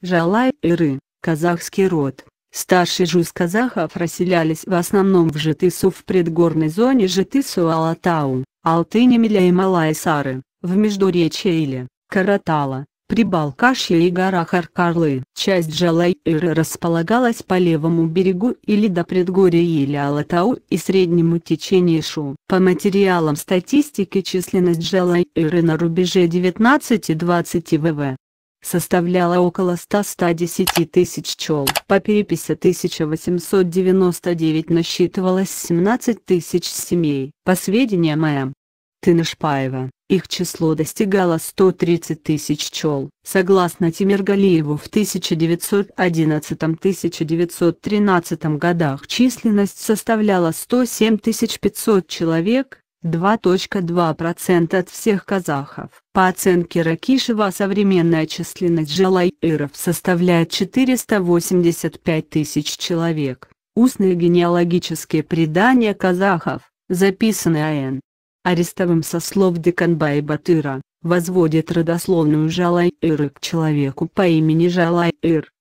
Жалай-Иры, казахский род. Старшие жуз казахов расселялись в основном в Житысу в предгорной зоне Житысу Алатау, Алтыни Миля и Малая Сары, в Междуречье или Каратала, Прибалкашье и горах Аркарлы. Часть Жалай-Иры располагалась по левому берегу или до предгорья или Алатау и среднему течению Шу. По материалам статистики численность Жалай-Иры на рубеже 19 и 20 ВВ составляла около 100-110 тысяч пчел. По переписи 1899 насчитывалось 17 тысяч семей. По сведениям М. Тынышпаева, их число достигало 130 тысяч пчел. Согласно Тимиргалиеву в 1911-1913 годах численность составляла 107 500 человек, 2.2% от всех казахов. По оценке Ракишева современная численность жалайыров составляет 485 тысяч человек. Устные генеалогические предания казахов, записанные А.Н. Арестовым со слов Деканбай Батыра, возводят родословную жалай к человеку по имени жалай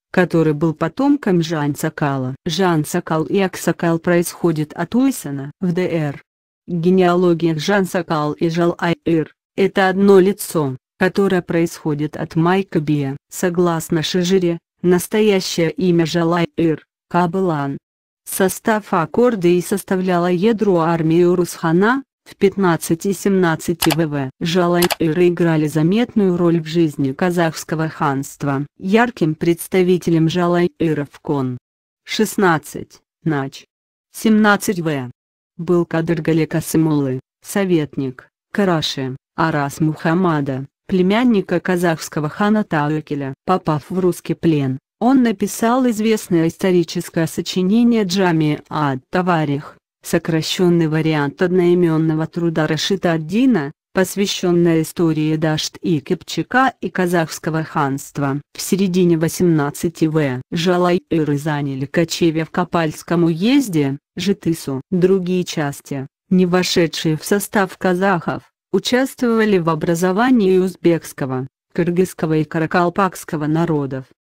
который был потомком Жан Сакала. Жан Сакал и Аксакал происходит от Уйсона. В ДР Генеалогия Джан-Сакал и Жал-Айр – это одно лицо, которое происходит от Майка Бия. Согласно Шижире, настоящее имя Жал-Айр – Кабылан. Состав аккорда и составляло ядро армии Урусхана, в 15-17 ВВ. Жалайыры играли заметную роль в жизни казахского ханства. Ярким представителем жалайыров кон. 16, нач. 17 В был кадр Галекасымулы, советник, Караши, Арас Мухаммада, племянника казахского хана Таукеля. Попав в русский плен, он написал известное историческое сочинение «Джами ад Таварих», сокращенный вариант одноименного труда Рашита Аддина, посвященная истории Дашт и Кипчака и казахского ханства. В середине 18 в. Жалайыры заняли кочевье в Капальском уезде, Житысу. Другие части, не вошедшие в состав казахов, участвовали в образовании узбекского, кыргызского и каракалпакского народов.